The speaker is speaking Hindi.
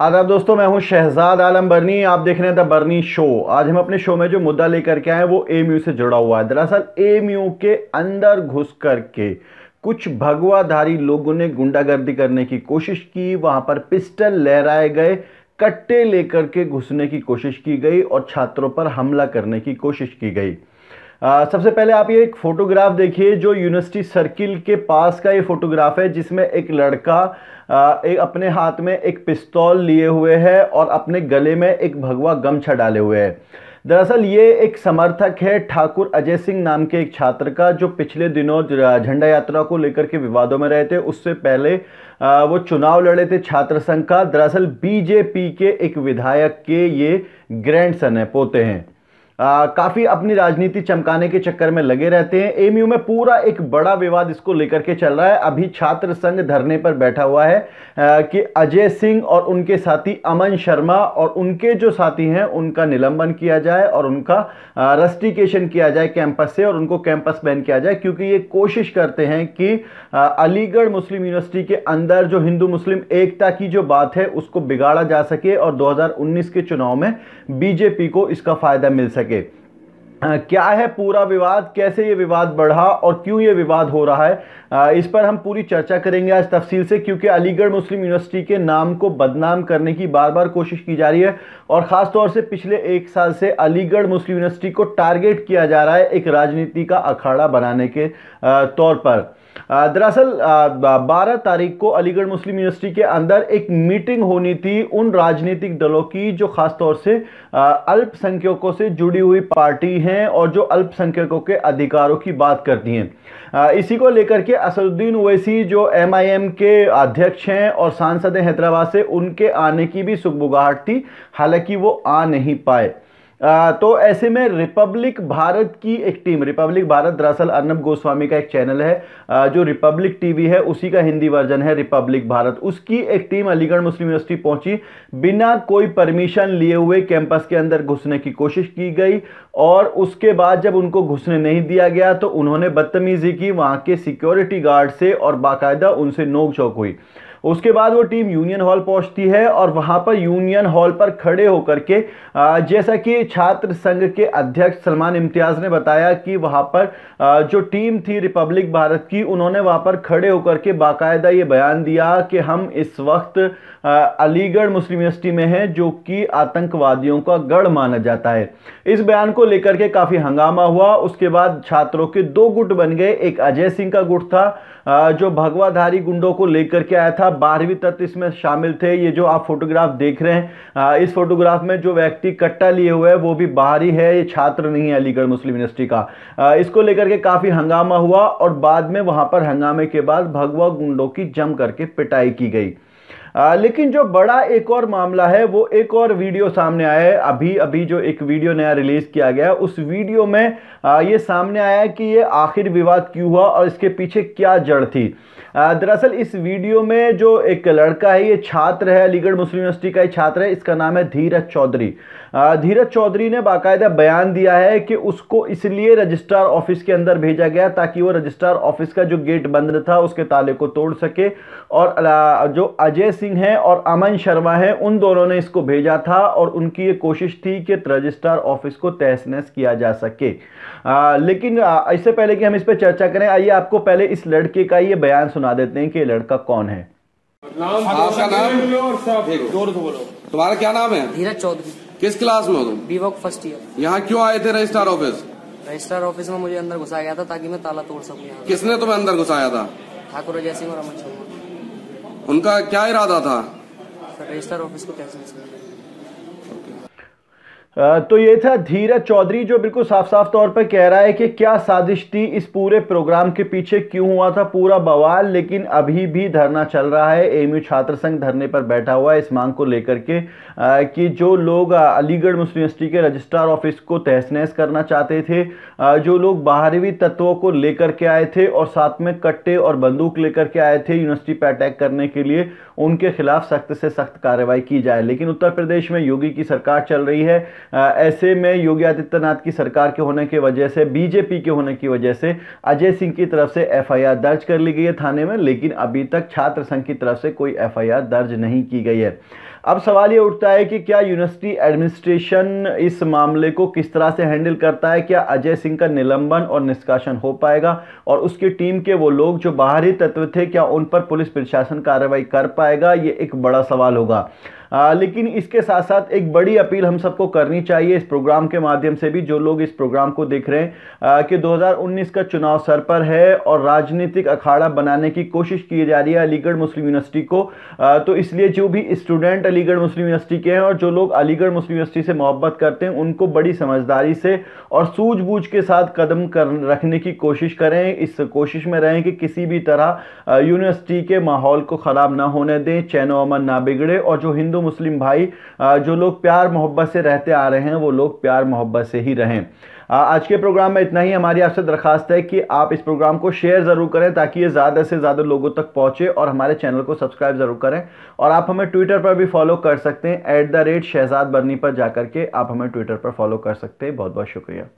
आदाब दोस्तों मैं हूं शहजाद आलम बर्नी आप देख रहे हैं द बर्नी शो आज हम अपने शो में जो मुद्दा लेकर के आए वो एमयू से जुड़ा हुआ है दरअसल एमयू के अंदर घुस करके कुछ भगवाधारी लोगों ने गुंडागर्दी करने की कोशिश की वहां पर पिस्टल लहराए गए कट्टे लेकर के घुसने की कोशिश की गई और छात्रों पर हमला करने की कोशिश की गई सबसे पहले आप ये एक फ़ोटोग्राफ देखिए जो यूनिवर्सिटी सर्किल के पास का ये फ़ोटोग्राफ है जिसमें एक लड़का एक अपने हाथ में एक पिस्तौल लिए हुए है और अपने गले में एक भगवा गमछा डाले हुए है दरअसल ये एक समर्थक है ठाकुर अजय सिंह नाम के एक छात्र का जो पिछले दिनों झंडा यात्रा को लेकर के विवादों में रहे थे उससे पहले वो चुनाव लड़े थे छात्र संघ का दरअसल बीजेपी के एक विधायक के ये ग्रैंडसन है पोते हैं काफ़ी अपनी राजनीति चमकाने के चक्कर में लगे रहते हैं एमयू में पूरा एक बड़ा विवाद इसको लेकर के चल रहा है अभी छात्र संघ धरने पर बैठा हुआ है आ, कि अजय सिंह और उनके साथी अमन शर्मा और उनके जो साथी हैं उनका निलंबन किया जाए और उनका रस्टिकेशन किया जाए कैंपस से और उनको कैंपस बैन किया जाए क्योंकि ये कोशिश करते हैं कि अलीगढ़ मुस्लिम यूनिवर्सिटी के अंदर जो हिंदू मुस्लिम एकता की जो बात है उसको बिगाड़ा जा सके और दो के चुनाव में बीजेपी को इसका फ़ायदा मिल सके que क्या है पूरा विवाद कैसे ये विवाद बढ़ा और क्यों ये विवाद हो रहा है इस पर हम पूरी चर्चा करेंगे आज तफसील से क्योंकि अलीगढ़ मुस्लिम यूनिवर्सिटी के नाम को बदनाम करने की बार बार कोशिश की जा रही है और ख़ास तौर से पिछले एक साल से अलीगढ़ मुस्लिम यूनिवर्सिटी को टारगेट किया जा रहा है एक राजनीति का अखाड़ा बनाने के तौर पर दरअसल 12 तारीख को अलीगढ़ मुस्लिम यूनिवर्सिटी के अंदर एक मीटिंग होनी थी उन राजनीतिक दलों की जो खासतौर से अल्पसंख्यकों से जुड़ी हुई पार्टी हैं हैं और जो अल्पसंख्यकों के अधिकारों की बात करती हैं इसी को लेकर के असदुद्दीन ओवैसी जो एमआईएम के अध्यक्ष हैं और सांसद हैं हैदराबाद से उनके आने की भी सुखबुगाहट थी हालांकि वो आ नहीं पाए तो ऐसे में रिपब्लिक भारत की एक टीम रिपब्लिक भारत दरअसल अर्नब गोस्वामी का एक चैनल है जो रिपब्लिक टीवी है उसी का हिंदी वर्जन है रिपब्लिक भारत उसकी एक टीम अलीगढ़ मुस्लिम यूनिवर्सिटी पहुंची बिना कोई परमिशन लिए हुए कैंपस के अंदर घुसने की कोशिश की गई और उसके बाद जब उनको घुसने नहीं दिया गया तो उन्होंने बदतमीजी की वहाँ के सिक्योरिटी गार्ड से और बाकायदा उनसे नोक हुई उसके बाद वो टीम यूनियन हॉल पहुंचती है और वहां पर यूनियन हॉल पर खड़े होकर के जैसा कि छात्र संघ के अध्यक्ष सलमान इम्तियाज ने बताया कि वहां पर जो टीम थी रिपब्लिक भारत की उन्होंने वहां पर खड़े होकर के बाकायदा ये बयान दिया कि हम इस वक्त अलीगढ़ मुस्लिम यूनिवर्सिटी में हैं जो कि आतंकवादियों का गढ़ माना जाता है इस बयान को लेकर के काफ़ी हंगामा हुआ उसके बाद छात्रों के दो गुट बन गए एक अजय सिंह का गुट था जो भगवाधारी गुंडों को लेकर के आया था बारहवीं तत्व इसमें शामिल थे ये जो आप फोटोग्राफ देख रहे हैं इस फोटोग्राफ में जो व्यक्ति कट्टा लिए हुए है वो भी बाहरी है ये छात्र नहीं है अलीगढ़ मुस्लिम यूनिवर्सिटी का इसको लेकर के काफ़ी हंगामा हुआ और बाद में वहाँ पर हंगामे के बाद भगवा गुंडों की जम करके पिटाई की गई आ, लेकिन जो बड़ा एक और मामला है वो एक और वीडियो सामने आया है अभी अभी जो एक वीडियो नया रिलीज़ किया गया उस वीडियो में आ, ये सामने आया कि ये आखिर विवाद क्यों हुआ और इसके पीछे क्या जड़ थी दरअसल इस वीडियो में जो एक लड़का है ये छात्र है अलीगढ़ मुस्लिम यूनिवर्सिटी का एक छात्र है इसका नाम है धीरज चौधरी धीरज चौधरी ने बाकायदा बयान दिया है कि उसको इसलिए रजिस्ट्रार ऑफिस के अंदर भेजा गया ताकि वो रजिस्ट्रार ऑफिस का जो गेट बंद था उसके ताले को तोड़ सके और जो अजय सिंह हैं और अमन शर्मा हैं उन दोनों ने इसको भेजा था और उनकी ये कोशिश थी कि रजिस्ट्रार ऑफिस को तहस नहस किया जा सके आ, लेकिन इससे पहले कि हम इस पर चर्चा करें आइए आपको पहले इस लड़के का ये बयान सुना देते हैं कि ये लड़का कौन है आपका नाम तुम्हारा क्या नाम है धीरज चौधरी किस क्लास में हो तुम बीवॉक फर्स्ट ईयर यहाँ क्यों आए थे रजिस्ट्रार ऑफिस रजिस्ट्रार ऑफिस में मुझे अंदर घुसाया गया था ताकि मैं ताला तोड़ सकूँ किसने तुम्हें अंदर घुसाया था ठाकुर अजय सिंह और अमन शर्मा उनका क्या इरादा था रजिस्टर ऑफिस को कैसे तो ये था धीरज चौधरी जो बिल्कुल साफ साफ तौर पर कह रहा है कि क्या साजिश थी इस पूरे प्रोग्राम के पीछे क्यों हुआ था पूरा बवाल लेकिन अभी भी धरना चल रहा है एमयू छात्र संघ धरने पर बैठा हुआ है इस मांग को लेकर के कि जो लोग अलीगढ़ मुस्लिम यूनिवर्सिटी के रजिस्ट्रार ऑफिस को तहस नहस करना चाहते थे जो लोग बाहरवी तत्वों को लेकर के आए थे और साथ में कट्टे और बंदूक लेकर के आए थे यूनिवर्सिटी पर अटैक करने के लिए उनके खिलाफ सख्त से सख्त कार्रवाई की जाए लेकिन उत्तर प्रदेश में योगी की सरकार चल रही है ऐसे में योगी आदित्यनाथ की सरकार के होने की वजह से बीजेपी के होने की वजह से अजय सिंह की तरफ से एफआईआर दर्ज कर ली गई है थाने में लेकिन अभी तक छात्र संघ की तरफ से कोई एफआईआर दर्ज नहीं की गई है अब सवाल ये उठता है कि क्या यूनिवर्सिटी एडमिनिस्ट्रेशन इस मामले को किस तरह से हैंडल करता है क्या अजय सिंह का निलंबन और निष्कासन हो पाएगा और उसकी टीम के वो लोग जो बाहरी तत्व थे क्या उन पर पुलिस प्रशासन कार्रवाई कर पाएगा ये एक बड़ा सवाल होगा आ, लेकिन इसके साथ साथ एक बड़ी अपील हम सबको करनी चाहिए इस प्रोग्राम के माध्यम से भी जो लोग इस प्रोग्राम को देख रहे हैं आ, कि 2019 का चुनाव सर पर है और राजनीतिक अखाड़ा बनाने की कोशिश की जा रही है अलीगढ़ मुस्लिम यूनिवर्सिटी को आ, तो इसलिए जो भी स्टूडेंट अलीगढ़ मुस्लिम यूनिवर्सिटी के हैं और जो लोग अलीगढ़ मुस्लिम यूनिवर्सिटी से मोहब्बत करते हैं उनको बड़ी समझदारी से और सूझबूझ के साथ कदम कर रखने की कोशिश करें इस कोशिश में रहें कि किसी भी तरह यूनिवर्सिटी के माहौल को ख़राब ना होने दें चैन अमन ना बिगड़े और जो हिंदू हिंदू मुस्लिम भाई जो लोग प्यार मोहब्बत से रहते आ रहे हैं वो लोग प्यार मोहब्बत से ही रहें आज के प्रोग्राम में इतना ही हमारी आपसे दरखास्त है कि आप इस प्रोग्राम को शेयर ज़रूर करें ताकि ये ज़्यादा से ज़्यादा लोगों तक पहुँचे और हमारे चैनल को सब्सक्राइब ज़रूर करें और आप हमें ट्विटर पर भी फॉलो कर सकते हैं at the rate Shahzad Barni पर जाकर के आप हमें ट्विटर पर फॉलो कर सकते हैं बहुत बहुत शुक्रिया